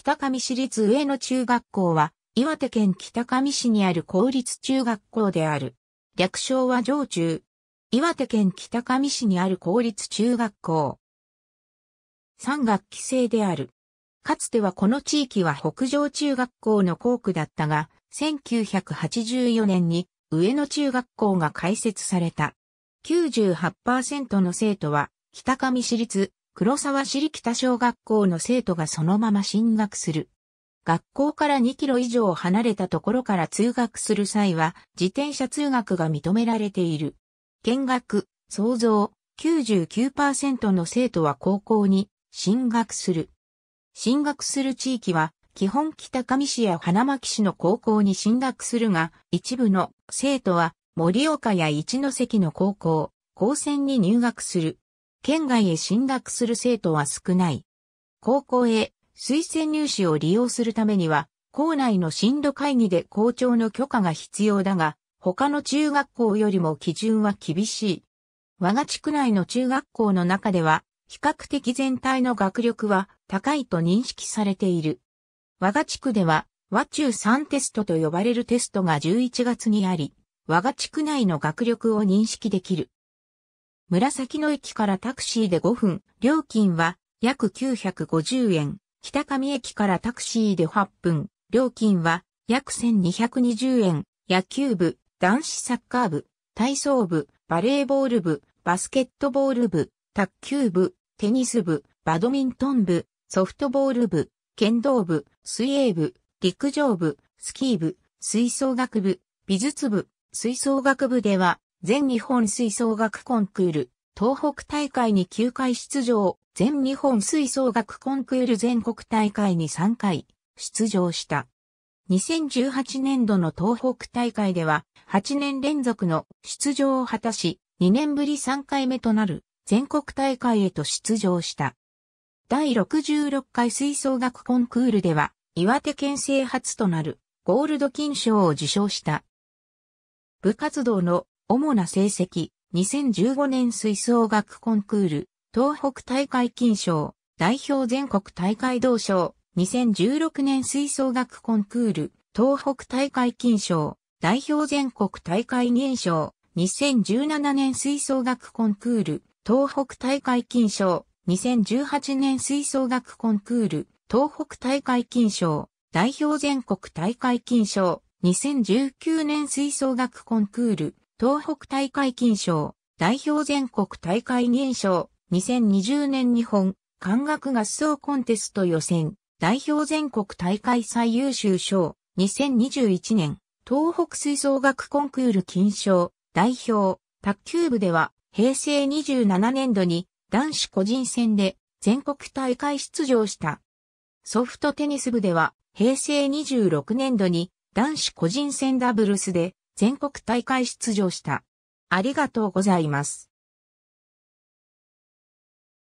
北上市立上野中学校は、岩手県北上市にある公立中学校である。略称は上中。岩手県北上市にある公立中学校。3学期制である。かつてはこの地域は北上中学校の校区だったが、1984年に上野中学校が開設された。98%の生徒は北上市立黒沢市北小学校の生徒がそのまま進学する。学校から2キロ以上離れたところから通学する際は、自転車通学が認められている。見学、創造、99%の生徒は高校に進学する。進学する地域は、基本北上市や花巻市の高校に進学するが、一部の生徒は、盛岡や一関の高校、高専に入学する。県外へ進学する生徒は少ない。高校へ推薦入試を利用するためには、校内の進路会議で校長の許可が必要だが、他の中学校よりも基準は厳しい。我が地区内の中学校の中では、比較的全体の学力は高いと認識されている。我が地区では、和中3テストと呼ばれるテストが11月にあり、我が地区内の学力を認識できる。紫野駅からタクシーで5分、料金は約950円。北上駅からタクシーで8分、料金は約1220円。野球部、男子サッカー部、体操部、バレーボール部、バスケットボール部、卓球部、テニス部、バドミントン部、ソフトボール部、剣道部、水泳部、陸上部、スキー部、吹奏楽部、美術部、吹奏楽部では全日本吹奏楽コンクール、東北大会に9回出場、全日本吹奏楽コンクール全国大会に3回出場した。2018年度の東北大会では8年連続の出場を果たし、2年ぶり3回目となる全国大会へと出場した。第66回吹奏楽コンクールでは岩手県勢初となるゴールド金賞を受賞した。部活動の主な成績、2015年吹奏楽コンクール、東北大会金賞、代表全国大会同賞、2016年吹奏楽コンクール、東北大会金賞、代表全国大会銀賞、2017年吹奏楽コンクール、東北大会金賞、2018年吹奏楽コンクール、東北大会金賞、代表全国大会金賞、2019年吹奏楽コンクール、東北大会金賞、代表全国大会銀賞、2020年日本、漢学合奏コンテスト予選、代表全国大会最優秀賞、2021年、東北吹奏楽コンクール金賞、代表、卓球部では、平成27年度に男子個人戦で全国大会出場した。ソフトテニス部では、平成26年度に男子個人戦ダブルスで全国大会出場した。ありがとうございます。